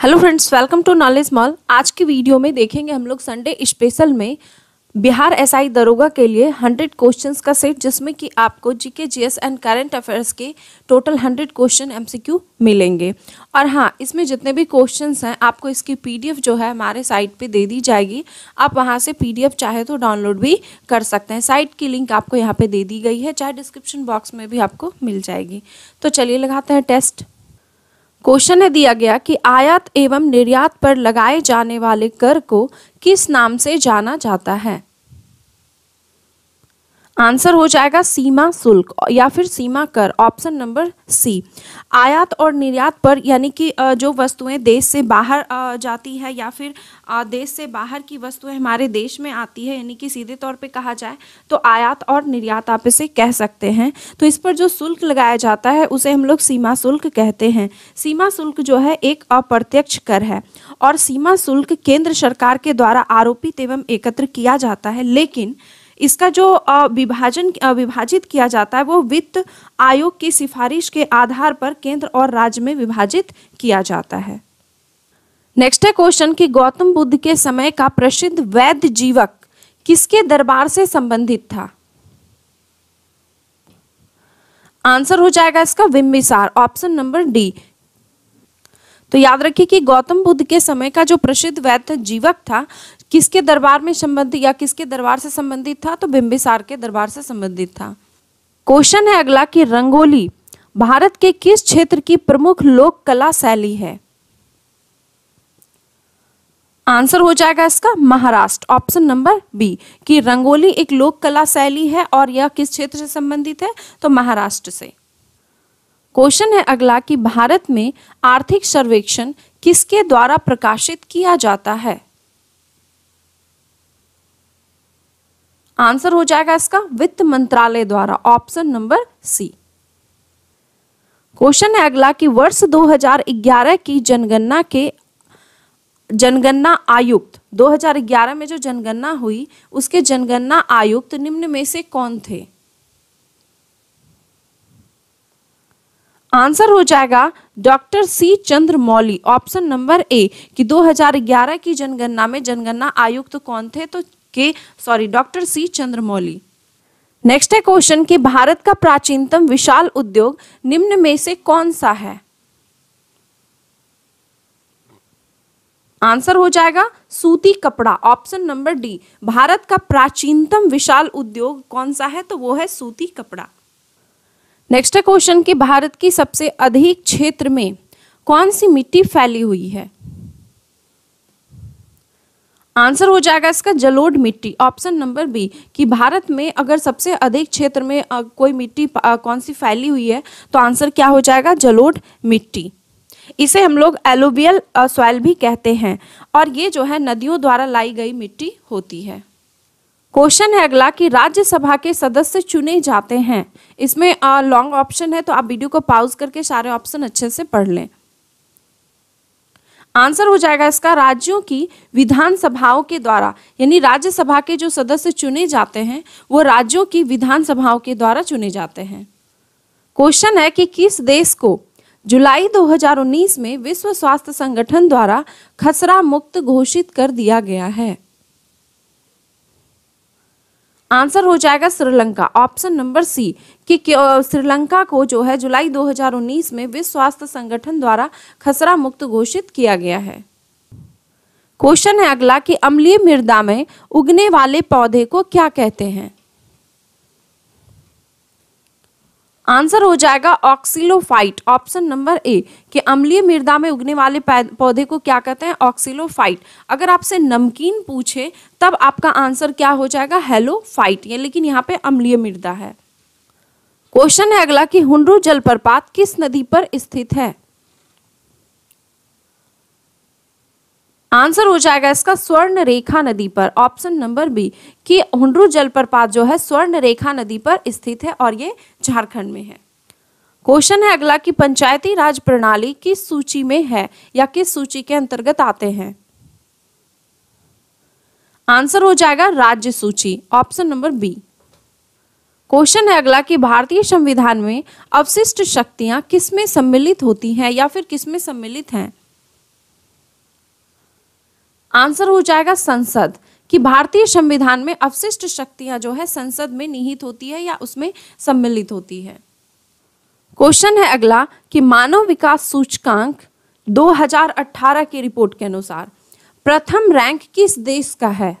hello friends welcome to Knowledge Mall आज की video में देखेंगे हम लोग संडे स्पेशल में बिहार एसआई दरोगा के लिए 100 क्वेश्चंस का सेट जिसमें कि आपको GK GS and current affairs के टोटल 100 क्वेश्चन एमसीक्यू मिलेंगे और हाँ इसमें जितने भी क्वेश्चंस हैं आपको इसकी पीडीएफ जो है हमारे साइट पे दे दी जाएगी आप वहाँ से पीडीएफ चाहे तो डाउनलोड भी कर सकते हैं साइट की लिंक आपको यहाँ पर दे दी गई है चाहे डिस्क्रिप्शन बॉक्स में भी आपको मिल जाएगी तो चलिए लगाते हैं टेस्ट क्वेश्चन है दिया गया कि आयात एवं निर्यात पर लगाए जाने वाले कर को किस नाम से जाना जाता है आंसर हो जाएगा सीमा शुल्क या फिर सीमा कर ऑप्शन नंबर सी आयात और निर्यात पर यानी कि जो वस्तुएं देश से बाहर जाती है या फिर देश से बाहर की वस्तुएं हमारे देश में आती है यानी कि सीधे तौर पे कहा जाए तो आयात और निर्यात आप इसे कह सकते हैं तो इस पर जो शुल्क लगाया जाता है उसे हम लोग सीमा शुल्क कहते हैं सीमा शुल्क जो है एक अप्रत्यक्ष कर है और सीमा शुल्क केंद्र सरकार के द्वारा आरोपित एवं एकत्र किया जाता है लेकिन इसका जो विभाजन विभाजित किया जाता है वो वित्त आयोग की सिफारिश के आधार पर केंद्र और राज्य में विभाजित किया जाता है नेक्स्ट है क्वेश्चन कि गौतम बुद्ध के समय का प्रसिद्ध वैद्य जीवक किसके दरबार से संबंधित था आंसर हो जाएगा इसका बिम्बिसार ऑप्शन नंबर डी तो याद रखिए कि गौतम बुद्ध के समय का जो प्रसिद्ध वैद्य जीवक था किसके दरबार में संबंधित या किसके दरबार से संबंधित था तो बिंबिसार के दरबार से संबंधित था क्वेश्चन है अगला कि रंगोली भारत के किस क्षेत्र की प्रमुख लोक कला शैली है आंसर हो जाएगा इसका महाराष्ट्र ऑप्शन नंबर बी कि रंगोली एक लोक कला शैली है और यह किस क्षेत्र से संबंधित है तो महाराष्ट्र से क्वेश्चन है अगला कि भारत में आर्थिक सर्वेक्षण किसके द्वारा प्रकाशित किया जाता है आंसर हो जाएगा इसका वित्त मंत्रालय द्वारा ऑप्शन नंबर सी क्वेश्चन है अगला कि वर्ष 2011 की जनगणना के जनगणना आयुक्त 2011 में जो जनगणना हुई उसके जनगणना आयुक्त निम्न में से कौन थे आंसर हो जाएगा doctor C Chandra Mouli option number A कि 2011 की जनगणना में जनगणना आयुक्त कौन थे तो के sorry doctor C Chandramouli next है क्वेश्चन कि भारत का प्राचीनतम विशाल उद्योग निम्न में से कौन सा है आंसर हो जाएगा सूती कपड़ा ऑप्शन नंबर डी भारत का प्राचीनतम विशाल उद्योग कौन सा है तो वो है सूती कपड़ा नेक्स्ट क्वेश्चन कि भारत की सबसे अधिक क्षेत्र में कौन सी मिट्टी फैली हुई है आंसर हो जाएगा इसका जलोढ़ मिट्टी ऑप्शन नंबर बी कि भारत में अगर सबसे अधिक क्षेत्र में कोई मिट्टी कौन सी फैली हुई है तो आंसर क्या हो जाएगा जलोढ़ मिट्टी इसे हम लोग एलोबियल सॉइल भी कहते हैं और ये जो है नदियों द्वारा लाई गई मिट्टी होती है क्वेश्चन है अगला कि राज्यसभा के सदस्य चुने जाते हैं इसमें लॉन्ग ऑप्शन है तो आप वीडियो को पाउज करके सारे ऑप्शन अच्छे से पढ़ लें आंसर हो जाएगा इसका राज्यों की विधानसभाओं के द्वारा यानी राज्यसभा के जो सदस्य चुने जाते हैं वो राज्यों की विधानसभाओं के द्वारा चुने जाते हैं क्वेश्चन है कि किस देश को जुलाई 2019 में विश्व स्वास्थ्य संगठन द्वारा खसरा मुक्त घोषित कर दिया गया है आंसर हो जाएगा श्रीलंका ऑप्शन नंबर सी कि श्रीलंका को जो है जुलाई 2019 में विश्व स्वास्थ्य संगठन द्वारा खसरा मुक्त घोषित किया गया है क्वेश्चन है अगला कि अम्लीय मृदा में उगने वाले पौधे को क्या कहते हैं आंसर हो जाएगा ऑक्सीलोफाइट ऑप्शन नंबर ए कि अम्लीय मृदा में उगने वाले पौधे को क्या कहते हैं ऑक्सीलोफाइट अगर आपसे नमकीन पूछे तब आपका आंसर क्या हो जाएगा फाइट ये लेकिन यहाँ पे अम्लीय मृदा है क्वेश्चन है अगला कि हुंडरू जलप्रपात किस नदी पर स्थित है आंसर हो जाएगा इसका स्वर्ण रेखा नदी पर ऑप्शन नंबर बी कि हुंडरू जलप्रपात जो है स्वर्ण रेखा नदी पर स्थित है और ये झारखंड में है क्वेश्चन है अगला कि पंचायती राज प्रणाली किस सूची में है या किस सूची के अंतर्गत आते हैं आंसर हो जाएगा राज्य सूची ऑप्शन नंबर बी क्वेश्चन है अगला कि भारतीय संविधान में अवशिष्ट शक्तियां किसमें सम्मिलित होती हैं या फिर किसमें सम्मिलित हैं आंसर हो जाएगा संसद कि भारतीय संविधान में अवशिष्ट शक्तियां जो है संसद में निहित होती है या उसमें सम्मिलित होती है क्वेश्चन है अगला कि मानव विकास सूचकांक 2018 की रिपोर्ट के अनुसार प्रथम रैंक किस देश का है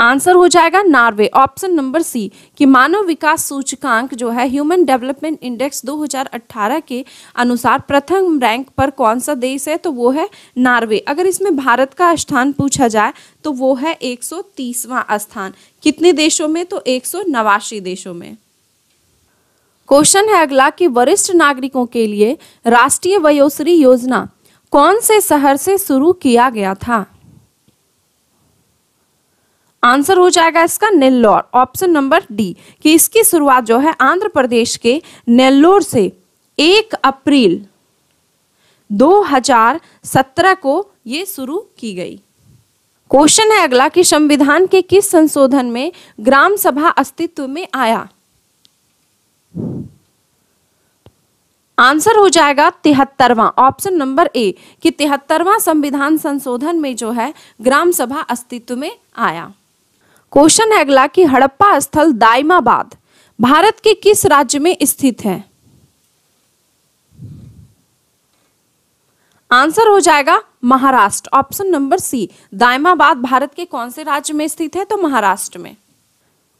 आंसर हो जाएगा नॉर्वे ऑप्शन नंबर सी कि मानव विकास सूचकांक जो है ह्यूमन डेवलपमेंट इंडेक्स 2018 के अनुसार प्रथम रैंक पर कौन सा देश है तो वो है नॉर्वे अगर इसमें भारत का स्थान पूछा जाए तो वो है एक स्थान कितने देशों में तो एक देशों में क्वेश्चन है अगला कि वरिष्ठ नागरिकों के लिए राष्ट्रीय वयोश्री योजना कौन से शहर से शुरू किया गया था आंसर हो जाएगा इसका नेल्लोर ऑप्शन नंबर डी कि इसकी शुरुआत जो है आंध्र प्रदेश के नेल्लोर से एक अप्रैल 2017 को ये शुरू की गई क्वेश्चन है अगला कि संविधान के किस संशोधन में ग्राम सभा अस्तित्व में आया आंसर हो जाएगा तिहत्तरवा ऑप्शन नंबर ए कि तिहत्तरवा संविधान संशोधन में जो है ग्राम सभा अस्तित्व में आया क्वेश्चन है अगला कि हड़प्पा स्थल दाइमाबाद भारत के किस राज्य में स्थित है आंसर हो जाएगा Maharashtra option number C Daimabad Bharat के कौन से राज्य में स्थित है तो महाराष्ट्र में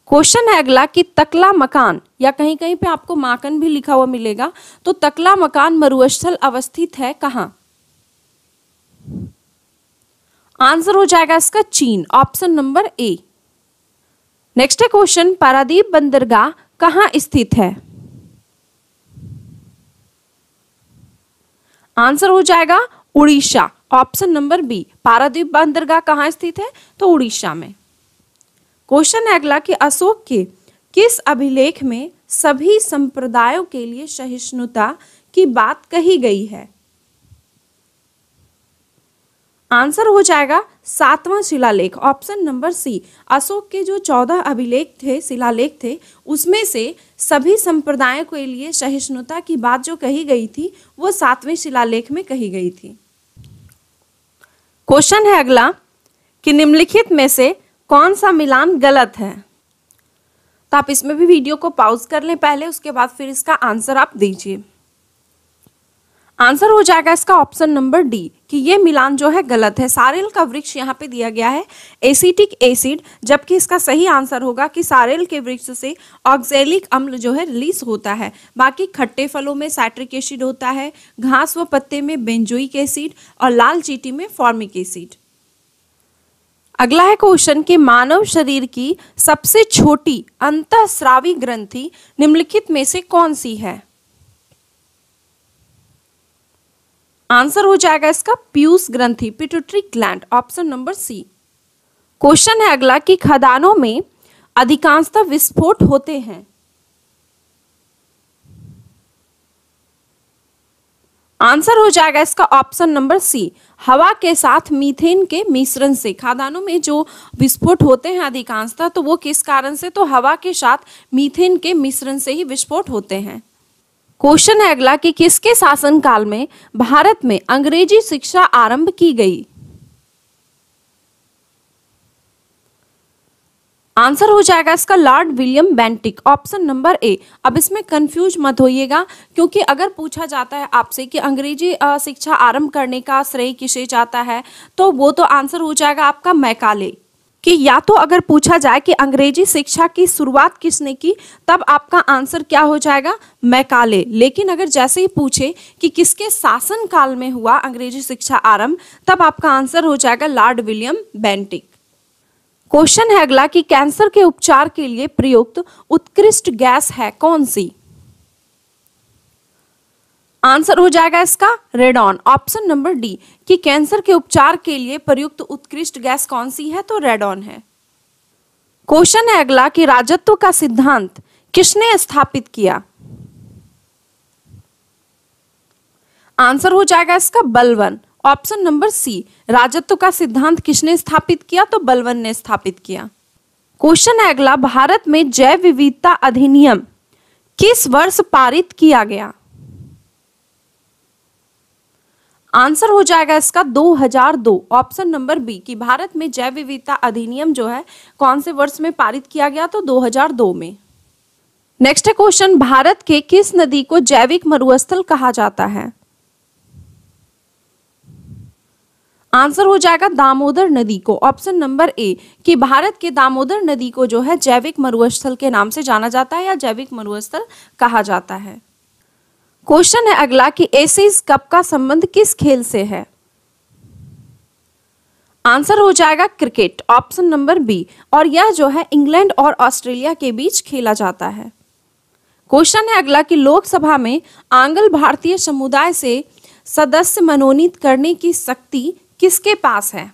क्वेश्चन है अगला कि तकला मकान या कहीं कहीं पे आपको माकन भी लिखा हुआ मिलेगा तो तकला मकान मरुस्थल अवस्थित है कहां आंसर हो जाएगा इसका चीन option number A next question Paradip बंदरगाह कहाँ स्थित है आंसर हो जाएगा Orissa option number B Paradip बंदरगाह कहाँ स्थित है तो उड़ीसा में क्वेश्चन है अगला कि अशोक के किस अभिलेख में सभी संप्रदायों के लिए सहिष्णुता की बात कही गई है आंसर हो जाएगा सातवां शिलालेख ऑप्शन नंबर सी अशोक के जो चौदह अभिलेख थे शिलालेख थे उसमें से सभी संप्रदायों के लिए सहिष्णुता की बात जो कही गई थी वो सातवें शिलालेख में कही गई थी क्वेश्चन है अगला कि निम्नलिखित में से कौन सा मिलान गलत है तो आप इसमें भी वीडियो को पॉज कर लें पहले उसके बाद फिर इसका आंसर आप दीजिए आंसर हो जाएगा इसका ऑप्शन नंबर डी कि ये मिलान जो है गलत है सारेल का वृक्ष यहाँ पे दिया गया है एसिटिक एसिड जबकि इसका सही आंसर होगा कि सारेल के वृक्ष से ऑक्जेलिक अम्ल जो है रिलीज होता है बाकी खट्टे फलों में साइट्रिक एसिड होता है घास व पत्ते में बेंजोइक एसिड और लाल चीटी में फॉर्मिक एसिड अगला है क्वेश्चन कि मानव शरीर की सबसे छोटी अंतःस्रावी ग्रंथि निम्नलिखित में से कौन सी है आंसर हो जाएगा इसका पीयूष ग्रंथि pituitary gland option number C question है अगला कि खदानों में अधिकांशतः विस्फोट होते हैं आंसर हो जाएगा इसका ऑप्शन नंबर सी हवा के साथ मीथेन के मिश्रण से खादानों में जो विस्फोट होते हैं अधिकांशतः तो वो किस कारण से तो हवा के साथ मीथेन के मिश्रण से ही विस्फोट होते हैं क्वेश्चन है अगला कि किसके शासनकाल में भारत में अंग्रेजी शिक्षा आरंभ की गई आंसर हो जाएगा इसका Lord William Bentinck option number A अब इसमें कंफ्यूज मत होइएगा क्योंकि अगर पूछा जाता है आपसे कि अंग्रेजी शिक्षा आरंभ करने का श्रेय किसे जाता है तो वो तो आंसर हो जाएगा आपका मैकाले कि या तो अगर पूछा जाए कि अंग्रेजी शिक्षा की शुरुआत किसने की तब आपका आंसर क्या हो जाएगा मैकाले लेकिन अगर जैसे ही पूछे कि किसके शासन काल में हुआ अंग्रेजी शिक्षा आरंभ तब आपका आंसर हो जाएगा लॉर्ड विलियम बेंटिक क्वेश्चन है अगला कि कैंसर के उपचार के लिए प्रयुक्त उत्कृष्ट गैस है कौन सी आंसर हो जाएगा इसका रेडॉन ऑप्शन नंबर डी कि कैंसर के उपचार के लिए प्रयुक्त उत्कृष्ट गैस कौन सी है तो रेडॉन है क्वेश्चन है अगला कि राजत्व का सिद्धांत किसने स्थापित किया आंसर हो जाएगा इसका बलवन ऑप्शन नंबर सी राजत्व का सिद्धांत किसने स्थापित किया तो बलवन ने स्थापित किया क्वेश्चन है अगला भारत में जैव विविधता अधिनियम किस वर्ष पारित किया गया आंसर हो जाएगा इसका 2002 ऑप्शन नंबर बी कि भारत में जैव विविधता अधिनियम जो है कौन से वर्ष में पारित किया गया तो 2002 में नेक्स्ट है क्वेश्चन भारत के किस नदी को जैविक मरुस्थल कहा जाता है आंसर हो जाएगा दामोदर नदी को ऑप्शन नंबर ए कि भारत के दामोदर नदी को जो है जैविक मरुस्थल के नाम से जाना जाता है या जैविक मरुस्थल कहा जाता है क्वेश्चन है अगला कि एसीज कप का संबंध किस खेल से है आंसर हो जाएगा क्रिकेट ऑप्शन नंबर बी और यह जो है इंग्लैंड और ऑस्ट्रेलिया के बीच खेला जाता है क्वेश्चन है अगला कि लोकसभा में आंगल भारतीय समुदाय से सदस्य मनोनीत करने की शक्ति किसके पास है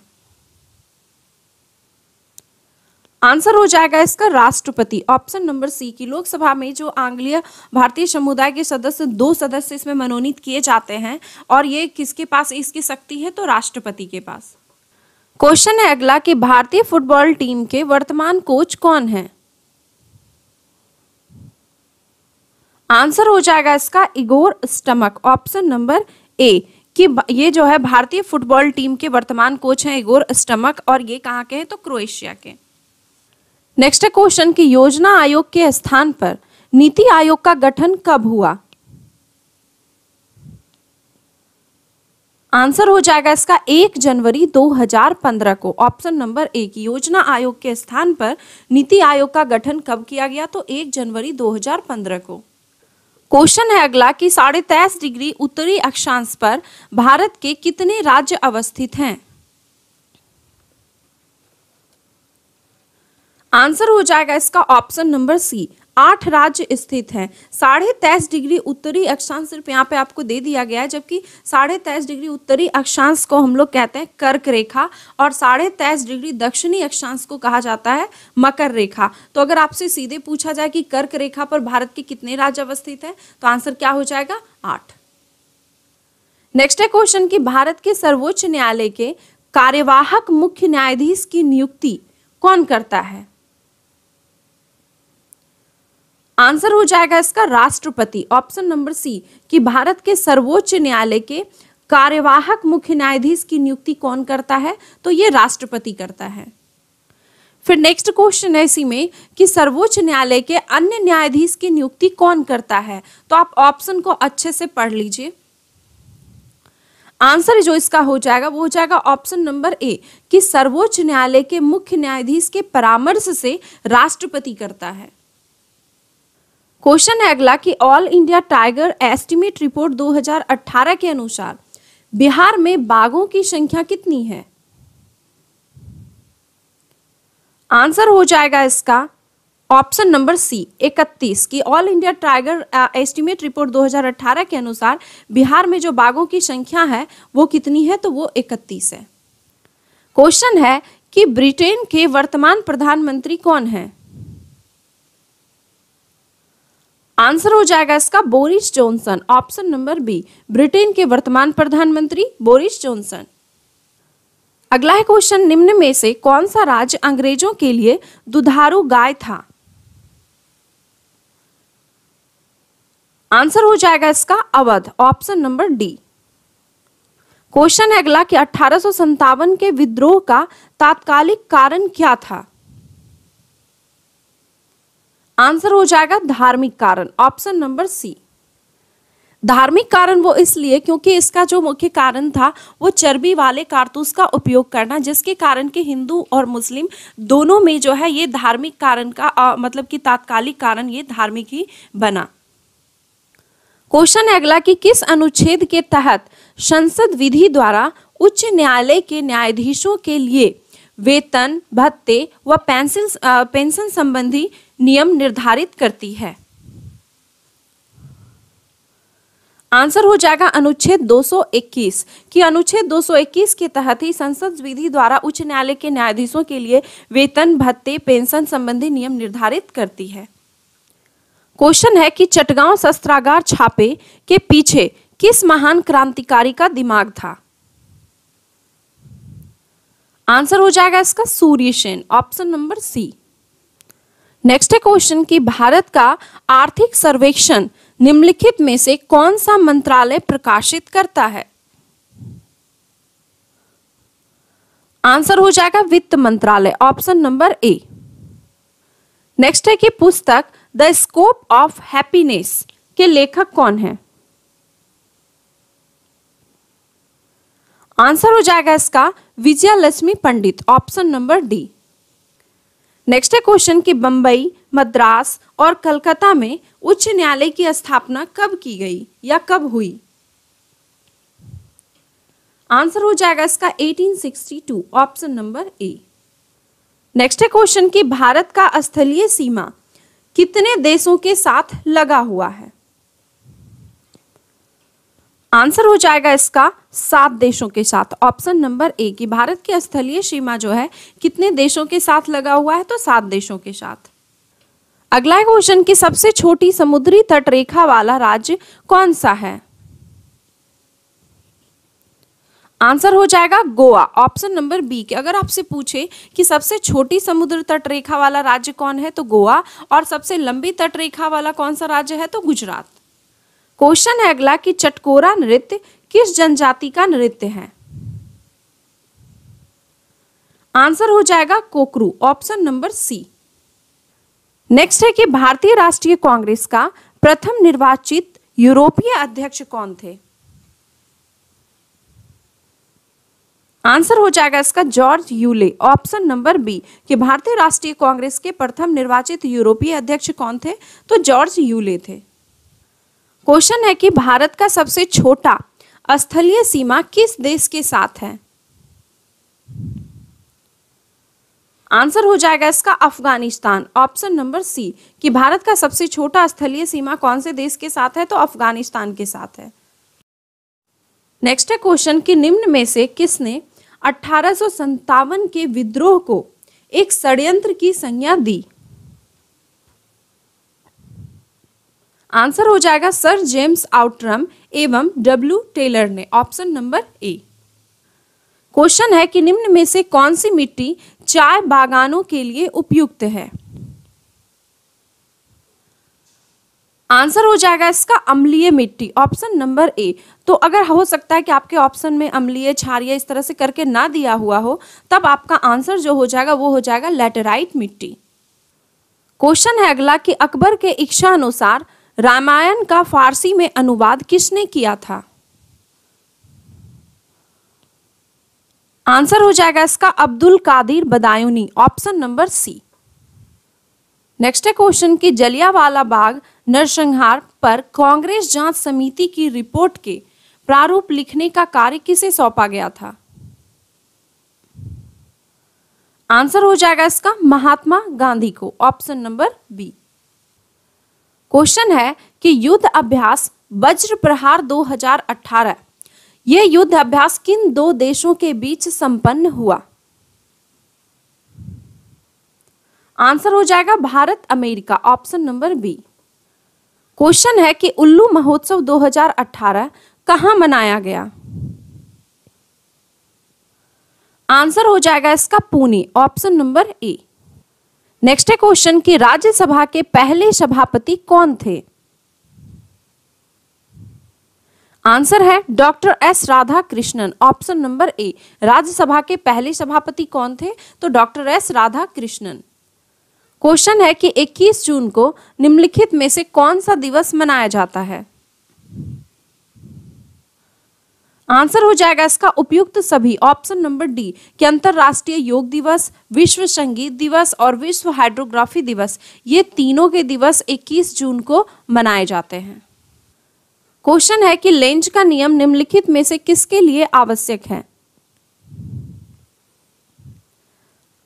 आंसर हो जाएगा इसका राष्ट्रपति ऑप्शन नंबर सी की लोकसभा में जो आंग्लीय भारतीय समुदाय के सदस्य दो सदस्य इसमें मनोनीत किए जाते हैं और ये किसके पास इसकी शक्ति है तो राष्ट्रपति के पास क्वेश्चन है अगला कि भारतीय फुटबॉल टीम के वर्तमान कोच कौन है आंसर हो जाएगा इसका Igor Stimac option number A कि ये जो है भारतीय फुटबॉल टीम के वर्तमान कोच हैं इगोर स्टमक और ये कहाँ के हैं तो क्रोएशिया के नेक्स्ट है क्वेश्चन की योजना आयोग के स्थान पर नीति आयोग का गठन कब हुआ आंसर हो जाएगा इसका एक जनवरी 2015 को ऑप्शन नंबर एक योजना आयोग के स्थान पर नीति आयोग का गठन कब किया गया तो एक जनवरी 2015 को क्वेश्चन है अगला कि साढ़े तेईस डिग्री उत्तरी अक्षांश पर भारत के कितने राज्य अवस्थित हैं आंसर हो जाएगा इसका ऑप्शन नंबर सी आठ राज्य स्थित हैं साढ़े तेईस डिग्री उत्तरी अक्षांश सिर्फ यहाँ पे आपको दे दिया गया है जबकि साढ़े तेईस डिग्री उत्तरी अक्षांश को हम लोग कहते हैं कर्क रेखा और साढ़े तेईस डिग्री दक्षिणी अक्षांश को कहा जाता है मकर रेखा तो अगर आपसे सीधे पूछा जाए कि कर्क रेखा पर भारत के कितने राज्य अवस्थित हैं तो आंसर क्या हो जाएगा आठ नेक्स्ट है क्वेश्चन की भारत के सर्वोच्च न्यायालय के कार्यवाहक मुख्य न्यायाधीश की नियुक्ति कौन करता है आंसर हो जाएगा इसका राष्ट्रपति ऑप्शन नंबर सी कि भारत के सर्वोच्च न्यायालय के कार्यवाहक मुख्य न्यायाधीश की नियुक्ति कौन करता है तो ये राष्ट्रपति करता है फिर नेक्स्ट क्वेश्चन है इसी में कि सर्वोच्च न्यायालय के अन्य न्यायाधीश की नियुक्ति कौन करता है तो आप ऑप्शन को अच्छे से पढ़ लीजिए आंसर जो इसका हो जाएगा वो हो जाएगा ऑप्शन नंबर ए कि सर्वोच्च न्यायालय के मुख्य न्यायाधीश के परामर्श से राष्ट्रपति करता है क्वेश्चन है अगला कि all India tiger estimate report 2018 के अनुसार बिहार में बाघों की संख्या कितनी है आंसर हो जाएगा इसका ऑप्शन नंबर सी इकतीस की all India tiger estimate report 2018 के अनुसार बिहार में जो बाघों की संख्या है वो कितनी है तो वो इकतीस है क्वेश्चन है कि ब्रिटेन के वर्तमान प्रधानमंत्री कौन है आंसर हो जाएगा इसका Boris Johnson option number B Britain के वर्तमान प्रधानमंत्री बोरिस जॉनसन अगला है क्वेश्चन निम्न में से कौन सा राज्य अंग्रेजों के लिए दुधारू गाय था आंसर हो जाएगा इसका Awadh option number D question है अगला कि अठारह के विद्रोह का तात्कालिक कारण क्या था आंसर हो जाएगा धार्मिक कारण ऑप्शन नंबर सी धार्मिक कारण वो इसलिए क्योंकि इसका जो मुख्य कारण था वो चर्बी वाले कारतूस का उपयोग करना जिसके कारण के हिंदू और मुस्लिम दोनों में जो है ये धार्मिक कारण का आ, मतलब कि तात्कालिक कारण ये धार्मिक ही बना क्वेश्चन है अगला कि किस अनुच्छेद के तहत संसद विधि द्वारा उच्च न्यायालय के न्यायाधीशों के लिए वेतन भत्ते व पेंशन पेंशन संबंधी नियम निर्धारित करती है आंसर हो जाएगा अनुच्छेद 221 कि अनुच्छेद 221 के तहत ही संसद विधि द्वारा उच्च न्यायालय के न्यायाधीशों के लिए वेतन भत्ते पेंशन संबंधी नियम निर्धारित करती है क्वेश्चन है कि चटगांव शस्त्रागार छापे के पीछे किस महान क्रांतिकारी का दिमाग था आंसर हो जाएगा इसका Surya Sen option number C next है क्वेश्चन कि भारत का आर्थिक सर्वेक्षण निम्नलिखित में से कौन सा मंत्रालय प्रकाशित करता है आंसर हो जाएगा वित्त मंत्रालय ऑप्शन नंबर ए नेक्स्ट है कि पुस्तक द स्कोप ऑफ हैप्पीनेस के लेखक कौन है आंसर हो जाएगा इसका Vijayalakshmi Pandit option number D next है क्वेश्चन कि बंबई मद्रास और कलकत्ता में उच्च न्यायालय की स्थापना कब की गई या कब हुई आंसर हो जाएगा इसका 1862 ऑप्शन नंबर ए नेक्स्ट है क्वेश्चन कि भारत का स्थलीय सीमा कितने देशों के साथ लगा हुआ है आंसर हो जाएगा इसका सात देशों के साथ ऑप्शन नंबर ए की भारत की स्थलीय सीमा जो है कितने देशों के साथ लगा हुआ है तो सात देशों के साथ अगला क्वेश्चन की सबसे छोटी समुद्री तट रेखा वाला राज्य कौन सा है आंसर हो जाएगा गोवा ऑप्शन नंबर बी के अगर आपसे पूछे कि सबसे छोटी समुद्र तट रेखा वाला राज्य कौन है तो गोवा और सबसे लंबी तट रेखा वाला कौन सा राज्य है तो गुजरात क्वेश्चन है अगला कि चटकोरा नृत्य किस जनजाति का नृत्य है आंसर हो जाएगा कोकरू ऑप्शन नंबर सी नेक्स्ट है कि भारतीय राष्ट्रीय कांग्रेस का प्रथम निर्वाचित यूरोपीय अध्यक्ष कौन थे आंसर हो जाएगा इसका George Yule option number B कि भारतीय राष्ट्रीय कांग्रेस के प्रथम निर्वाचित यूरोपीय अध्यक्ष कौन थे तो जॉर्ज यूले थे क्वेश्चन है कि भारत का सबसे छोटा स्थलीय सीमा किस देश के साथ है आंसर हो जाएगा इसका अफगानिस्तान ऑप्शन नंबर सी कि भारत का सबसे छोटा स्थलीय सीमा कौन से देश के साथ है तो अफगानिस्तान के साथ है नेक्स्ट है क्वेश्चन कि निम्न में से किसने अठारह के विद्रोह को एक षडयंत्र की संज्ञा दी आंसर हो जाएगा सर जेम्स आउट्रम एवं डब्ल्यू टेलर ने ऑप्शन नंबर ए क्वेश्चन है कि निम्न में से कौन सी मिट्टी चाय बागानों के लिए उपयुक्त है आंसर हो जाएगा इसका अम्लीय मिट्टी ऑप्शन नंबर ए तो अगर हो सकता है कि आपके ऑप्शन में अम्लीय क्षारीय इस तरह से करके ना दिया हुआ हो तब आपका आंसर जो हो जाएगा वो हो जाएगा लेटेराइट मिट्टी क्वेश्चन है अगला कि अकबर के इच्छा अनुसार रामायण का फारसी में अनुवाद किसने किया था आंसर हो जाएगा इसका Abdul Qadir Badayuni option number C next है क्वेश्चन की जलियावाला बाग नरसंहार पर कांग्रेस जांच समिति की रिपोर्ट के प्रारूप लिखने का कार्य किसे सौंपा गया था आंसर हो जाएगा इसका महात्मा गांधी को ऑप्शन नंबर बी क्वेश्चन है कि युद्ध अभ्यास वज्र प्रहार 2018 यह युद्ध अभ्यास किन दो देशों के बीच संपन्न हुआ आंसर हो जाएगा Bharat America option number B question है कि उल्लू महोत्सव 2018 कहां मनाया गया आंसर हो जाएगा इसका Pune option number A next है क्वेश्चन कि राज्यसभा के पहले सभापति कौन थे आंसर है doctor S Radha Krishnan option number A Rajya Sabha के पहले सभापति कौन थे तो doctor S Radha Krishnan question है कि 21 जून को निम्नलिखित में से कौन सा दिवस मनाया जाता है आंसर हो जाएगा इसका उपयुक्त सभी ऑप्शन नंबर डी कि अंतर्राष्ट्रीय योग दिवस विश्व संगीत दिवस और विश्व हाइड्रोग्राफी दिवस ये तीनों के दिवस 21 जून को मनाए जाते हैं क्वेश्चन है कि लेंज का नियम निम्नलिखित में से किसके लिए आवश्यक है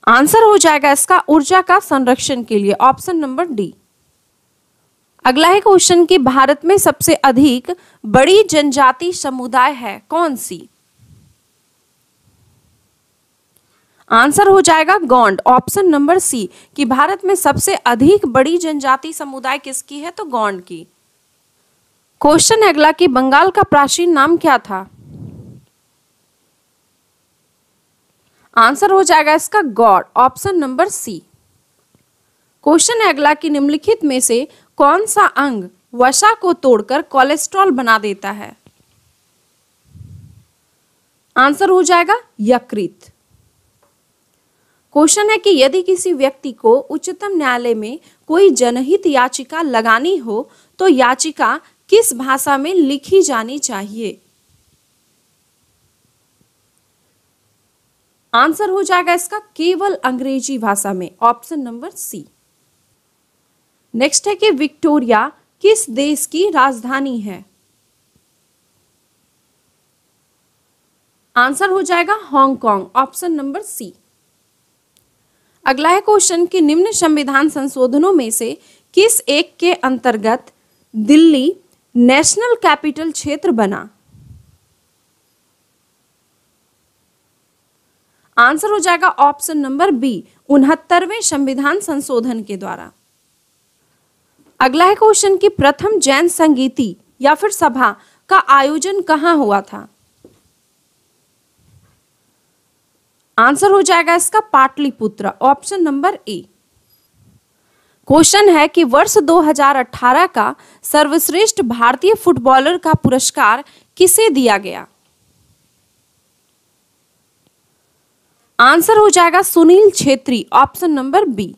आंसर हो जाएगा इसका ऊर्जा का संरक्षण के लिए ऑप्शन नंबर डी अगला है क्वेश्चन कि भारत में सबसे अधिक बड़ी जनजाति समुदाय है कौन सी आंसर हो जाएगा गौंड ऑप्शन नंबर सी कि भारत में सबसे अधिक बड़ी जनजाति समुदाय किसकी है तो गौंड की क्वेश्चन अगला कि बंगाल का प्राचीन नाम क्या था आंसर हो जाएगा इसका Gaur option number C question है अगला कि निम्नलिखित में से कौन सा अंग वसा को तोड़कर कोलेस्ट्रॉल बना देता है आंसर हो जाएगा यकृत क्वेश्चन है कि यदि किसी व्यक्ति को उच्चतम न्यायालय में कोई जनहित याचिका लगानी हो तो याचिका किस भाषा में लिखी जानी चाहिए आंसर हो जाएगा इसका केवल अंग्रेजी भाषा में ऑप्शन नंबर सी नेक्स्ट है कि विक्टोरिया किस देश की राजधानी है आंसर हो जाएगा हांगकांग ऑप्शन नंबर सी अगला है क्वेश्चन कि निम्न संविधान संशोधनों में से किस एक के अंतर्गत दिल्ली नेशनल कैपिटल क्षेत्र बना आंसर हो जाएगा ऑप्शन नंबर बी उनहत्तरवें संविधान संशोधन के द्वारा अगला है क्वेश्चन की प्रथम जैन संगीति या फिर सभा का आयोजन कहां हुआ था आंसर हो जाएगा इसका Pataliputra option number A question है कि वर्ष 2018 का सर्वश्रेष्ठ भारतीय फुटबॉलर का पुरस्कार किसे दिया गया आंसर हो जाएगा Sunil Chhetri option number B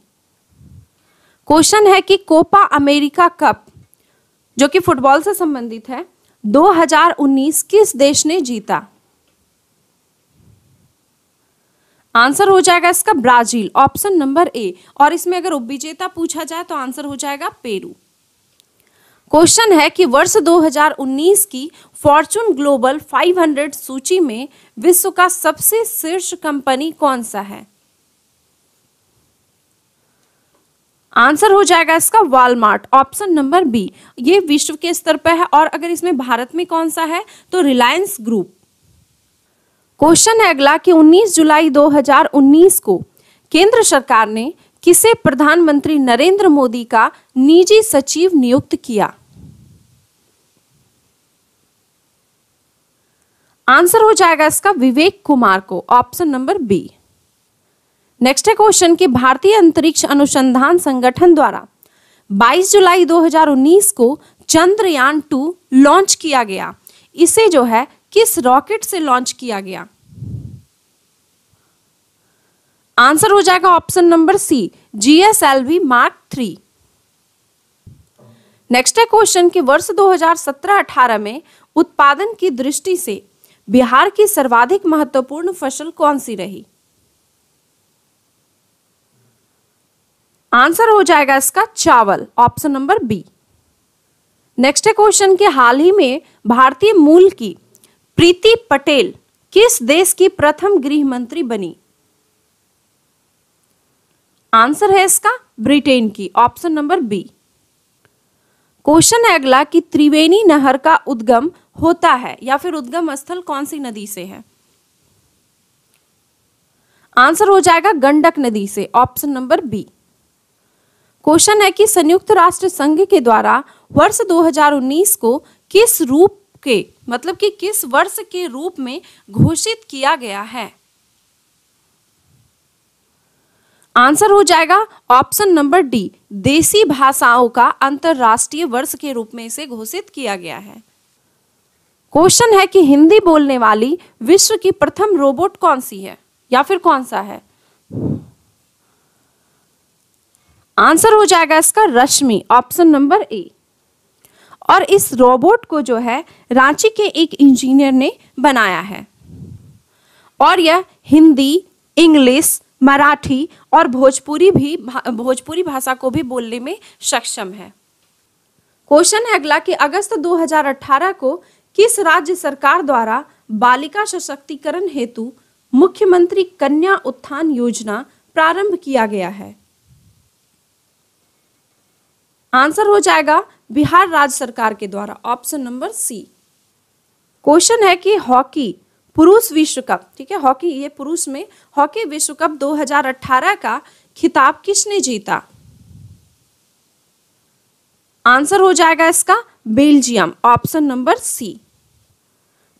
question है कि कोपा अमेरिका कप जो कि फुटबॉल से संबंधित है 2019 किस देश ने जीता आंसर हो जाएगा इसका ब्राजील ऑप्शन नंबर ए और इसमें अगर उपविजेता पूछा जाए तो आंसर हो जाएगा पेरू क्वेश्चन है कि वर्ष 2019 की फॉर्चून ग्लोबल 500 सूची में विश्व का सबसे शीर्ष कंपनी कौन सा है आंसर हो जाएगा इसका वालमार्ट ऑप्शन नंबर बी ये विश्व के स्तर पर है और अगर इसमें भारत में कौन सा है तो रिलायंस ग्रुप क्वेश्चन है अगला कि 19 जुलाई 2019 को केंद्र सरकार ने किसे प्रधानमंत्री नरेंद्र मोदी का निजी सचिव नियुक्त किया आंसर हो जाएगा इसका विवेक कुमार को ऑप्शन नंबर बी नेक्स्ट है क्वेश्चन कि भारतीय अंतरिक्ष अनुसंधान संगठन द्वारा 22 जुलाई 2019 को चंद्रयान टू लॉन्च किया गया इसे जो है किस रॉकेट से लॉन्च किया गया आंसर हो जाएगा option number C GSLV mark three next है क्वेश्चन कि वर्ष 2017-18 में उत्पादन की दृष्टि से बिहार की सर्वाधिक महत्वपूर्ण फसल कौन सी रही आंसर हो जाएगा इसका चावल ऑप्शन नंबर बी नेक्स्ट है क्वेश्चन कि हाल ही में भारतीय मूल की प्रीति पटेल किस देश की प्रथम गृह मंत्री बनी आंसर है इसका ब्रिटेन की ऑप्शन नंबर बी क्वेश्चन है अगला कि त्रिवेणी नहर का उद्गम होता है या फिर उद्गम स्थल कौन सी नदी से है आंसर हो जाएगा गंडक नदी से ऑप्शन नंबर बी क्वेश्चन है कि संयुक्त राष्ट्र संघ के द्वारा वर्ष 2019 को किस रूप के मतलब कि किस वर्ष के रूप में घोषित किया गया है आंसर हो जाएगा ऑप्शन नंबर डी देसी भाषाओं का अंतर्राष्ट्रीय वर्ष के रूप में इसे घोषित किया गया है क्वेश्चन है कि हिंदी बोलने वाली विश्व की प्रथम रोबोट कौन सी है या फिर कौन सा है आंसर हो जाएगा इसका रश्मि ऑप्शन नंबर ए और इस रोबोट को जो है रांची के एक इंजीनियर ने बनाया है और यह हिंदी इंग्लिश मराठी और भोजपुरी भी भोजपुरी भाषा को भी बोलने में सक्षम है क्वेश्चन है अगला कि अगस्त 2018 को किस राज्य सरकार द्वारा बालिका सशक्तिकरण हेतु मुख्यमंत्री कन्या उत्थान योजना प्रारंभ किया गया है आंसर हो जाएगा बिहार राज्य सरकार के द्वारा ऑप्शन नंबर सी क्वेश्चन है कि हॉकी पुरुष विश्व कप ठीक है हॉकी ये पुरुष में हॉकी विश्व कप 2018 का खिताब किसने जीता आंसर हो जाएगा इसका Belgium option number C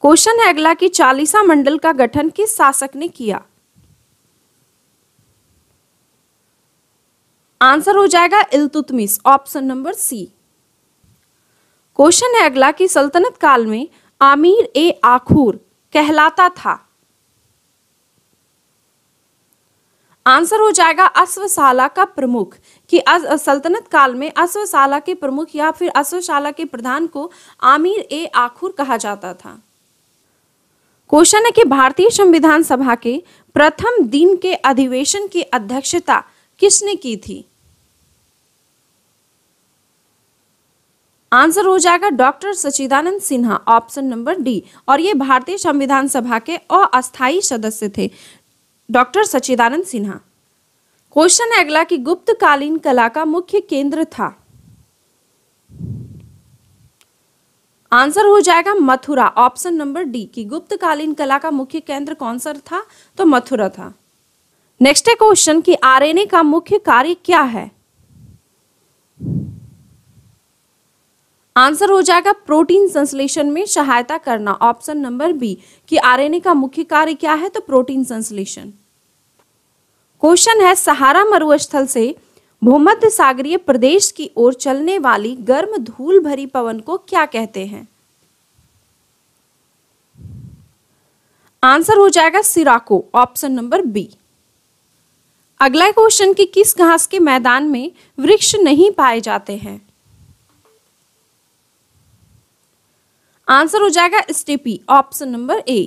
question है अगला कि चालीसा मंडल का गठन किस शासक ने किया आंसर हो जाएगा Iltutmish option number C question है अगला कि सल्तनत काल में आमिर ए आखूर कहलाता था आंसर हो जाएगा अश्वशाला का प्रमुख कि सल्तनत काल में अश्वशाला के प्रमुख या फिर अश्वशाला के प्रधान को आमिर ए आखूर कहा जाता था क्वेश्चन है कि भारतीय संविधान सभा के प्रथम दिन के अधिवेशन की अध्यक्षता किसने की थी आंसर हो जाएगा doctor Sachchidanand Sinha option number D और ये भारतीय संविधान सभा के अस्थायी सदस्य थे डॉक्टर सचिदानंद सिन्हा क्वेश्चन है अगला कि गुप्तकालीन कला का मुख्य केंद्र था आंसर हो जाएगा मथुरा ऑप्शन नंबर डी की गुप्तकालीन कला का मुख्य केंद्र कौन सा था तो मथुरा था नेक्स्ट है क्वेश्चन कि आरएनए का मुख्य कार्य क्या है आंसर हो जाएगा प्रोटीन संश्लेषण में सहायता करना ऑप्शन नंबर बी कि आरएनए का मुख्य कार्य क्या है तो प्रोटीन संश्लेषण क्वेश्चन है सहारा मरुस्थल से भूमध्य सागरीय प्रदेश की ओर चलने वाली गर्म धूल भरी पवन को क्या कहते हैं आंसर हो जाएगा सिराको ऑप्शन नंबर बी अगला क्वेश्चन कि किस घास के मैदान में वृक्ष नहीं पाए जाते हैं आंसर हो जाएगा steppe option number A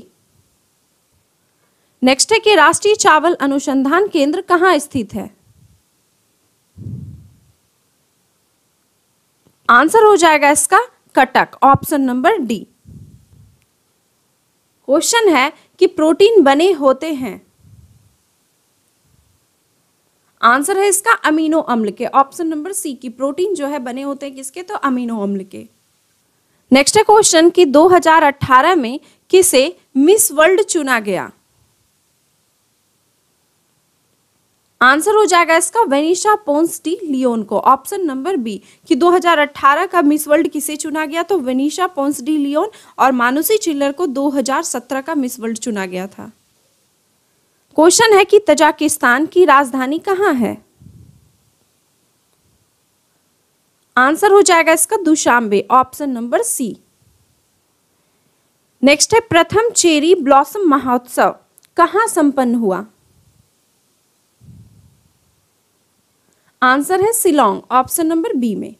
next है कि राष्ट्रीय चावल अनुसंधान केंद्र कहाँ स्थित है आंसर हो जाएगा इसका Cuttack option number D question है कि प्रोटीन बने होते हैं आंसर है इसका अमीनो अम्ल के ऑप्शन नंबर सी की प्रोटीन जो है बने होते हैं किसके तो अमीनो अम्ल के नेक्स्ट है क्वेश्चन कि 2018 में किसे मिस वर्ल्ड चुना गया आंसर हो जाएगा इसका वेनिशा पोन्स डी लियोन को ऑप्शन नंबर बी कि 2018 का मिस वर्ल्ड किसे चुना गया तो वेनिशा पोन्स डी लियोन और मानुसी चिल्लर को 2017 का मिस वर्ल्ड चुना गया था क्वेश्चन है कि तजाकिस्तान की राजधानी कहाँ है आंसर हो जाएगा इसका Dushanbe option number C next है प्रथम चेरी ब्लॉसम महोत्सव कहा संपन्न हुआ आंसर है सिलोंग ऑप्शन नंबर बी में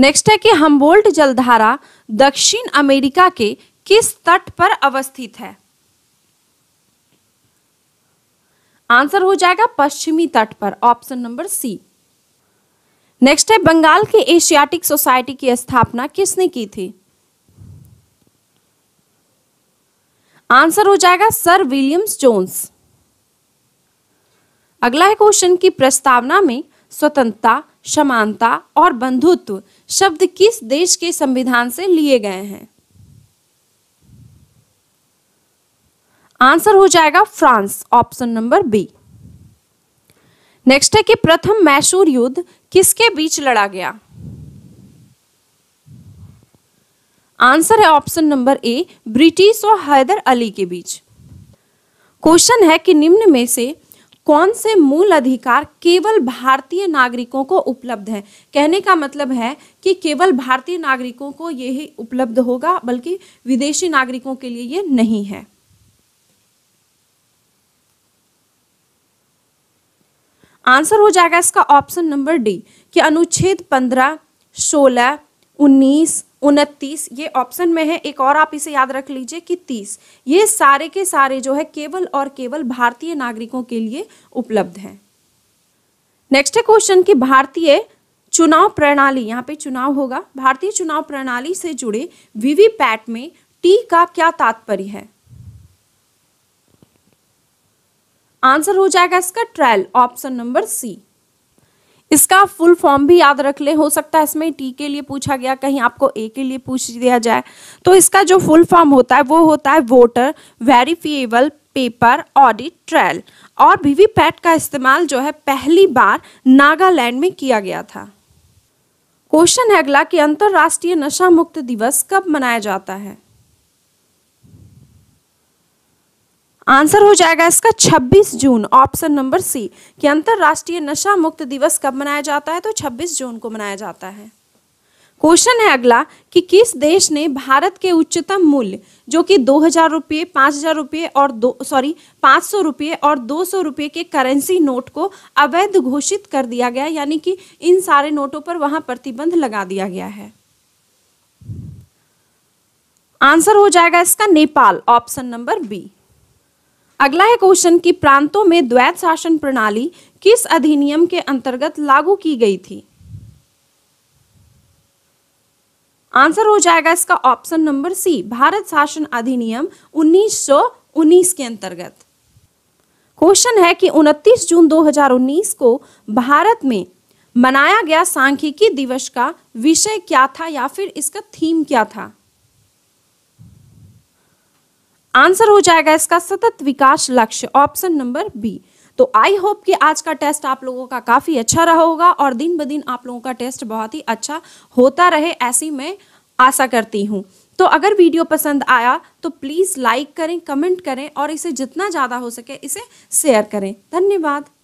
नेक्स्ट है कि हम्बोल्ट जलधारा दक्षिण अमेरिका के किस तट पर अवस्थित है आंसर हो जाएगा पश्चिमी तट पर ऑप्शन नंबर सी नेक्स्ट है बंगाल की एशियाटिक सोसाइटी की स्थापना किसने की थी आंसर हो जाएगा सर विलियम्स जोन्स अगला है क्वेश्चन की प्रस्तावना में स्वतंत्रता समानता और बंधुत्व शब्द किस देश के संविधान से लिए गए हैं आंसर हो जाएगा France option number B next है कि प्रथम मैसूर युद्ध किसके बीच लड़ा गया आंसर है ऑप्शन नंबर ए ब्रिटिश और हैदर अली के बीच क्वेश्चन है कि निम्न में से कौन से मूल अधिकार केवल भारतीय नागरिकों को उपलब्ध है कहने का मतलब है कि केवल भारतीय नागरिकों को यही उपलब्ध होगा बल्कि विदेशी नागरिकों के लिए ये नहीं है आंसर हो जाएगा इसका ऑप्शन नंबर डी कि अनुच्छेद पंद्रह सोलह उन्नीस उनतीस ये ऑप्शन में है एक और आप इसे याद रख लीजिए कि तीस ये सारे के सारे जो है केवल और केवल भारतीय नागरिकों के लिए उपलब्ध हैं नेक्स्ट है क्वेश्चन कि भारतीय चुनाव प्रणाली यहाँ पे चुनाव होगा भारतीय चुनाव प्रणाली से जुड़े वीवीपैट में टी का क्या तात्पर्य है आंसर हो जाएगा इसका ट्रायल ऑप्शन नंबर सी इसका फुल फॉर्म भी याद रख ले हो सकता है इसमें टी के लिए पूछा गया कहीं आपको ए के लिए पूछ दिया जाए तो इसका जो फुल फॉर्म होता है वो होता है voter verifiable paper audit trial और वीवीपैट का इस्तेमाल जो है पहली बार नागालैंड में किया गया था क्वेश्चन है अगला कि अंतर्राष्ट्रीय नशा मुक्त दिवस कब मनाया जाता है आंसर हो जाएगा इसका 26 जून ऑप्शन नंबर सी कि अंतर्राष्ट्रीय नशा मुक्त दिवस कब मनाया जाता है तो 26 जून को मनाया जाता है क्वेश्चन है अगला कि किस देश ने भारत के उच्चतम मूल्य जो कि दो हजार रुपये पाँच हजार रुपये और दो सॉरी पाँच सौ रुपये और दो सौ रुपये के करेंसी नोट को अवैध घोषित कर दिया गया यानी कि इन सारे नोटों पर वहां प्रतिबंध लगा दिया गया है आंसर हो जाएगा इसका नेपाल ऑप्शन नंबर बी अगला है क्वेश्चन कि प्रांतों में द्वैत शासन प्रणाली किस अधिनियम के अंतर्गत लागू की गई थी आंसर हो जाएगा इसका ऑप्शन नंबर सी भारत शासन अधिनियम 1919 के अंतर्गत क्वेश्चन है कि 29 जून 2019 को भारत में मनाया गया सांख्यिकी दिवस का विषय क्या था या फिर इसका थीम क्या था आंसर हो जाएगा इसका सतत विकास लक्ष्य ऑप्शन नंबर बी तो आई होप कि आज का टेस्ट आप लोगों का काफ़ी अच्छा रहा होगा और दिन ब दिन आप लोगों का टेस्ट बहुत ही अच्छा होता रहे ऐसी मैं आशा करती हूँ तो अगर वीडियो पसंद आया तो प्लीज़ लाइक करें कमेंट करें और इसे जितना ज़्यादा हो सके इसे शेयर करें धन्यवाद